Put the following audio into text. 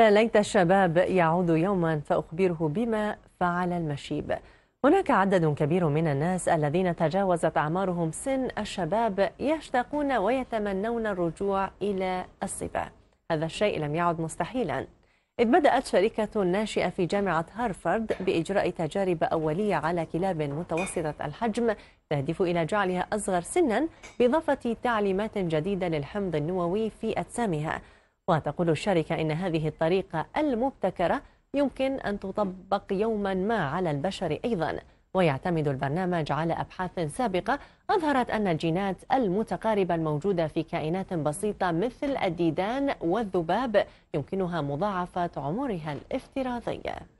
ليت الشباب يعود يوما فأخبره بما فعل المشيب هناك عدد كبير من الناس الذين تجاوزت أعمارهم سن الشباب يشتاقون ويتمنون الرجوع إلى الصبا هذا الشيء لم يعد مستحيلا إذ بدأت شركة ناشئة في جامعة هارفارد بإجراء تجارب أولية على كلاب متوسطة الحجم تهدف إلى جعلها أصغر سنا بإضافة تعليمات جديدة للحمض النووي في أجسامها وتقول الشركة إن هذه الطريقة المبتكرة يمكن أن تطبق يوما ما على البشر أيضا ويعتمد البرنامج على أبحاث سابقة أظهرت أن الجينات المتقاربة الموجودة في كائنات بسيطة مثل الديدان والذباب يمكنها مضاعفة عمرها الافتراضية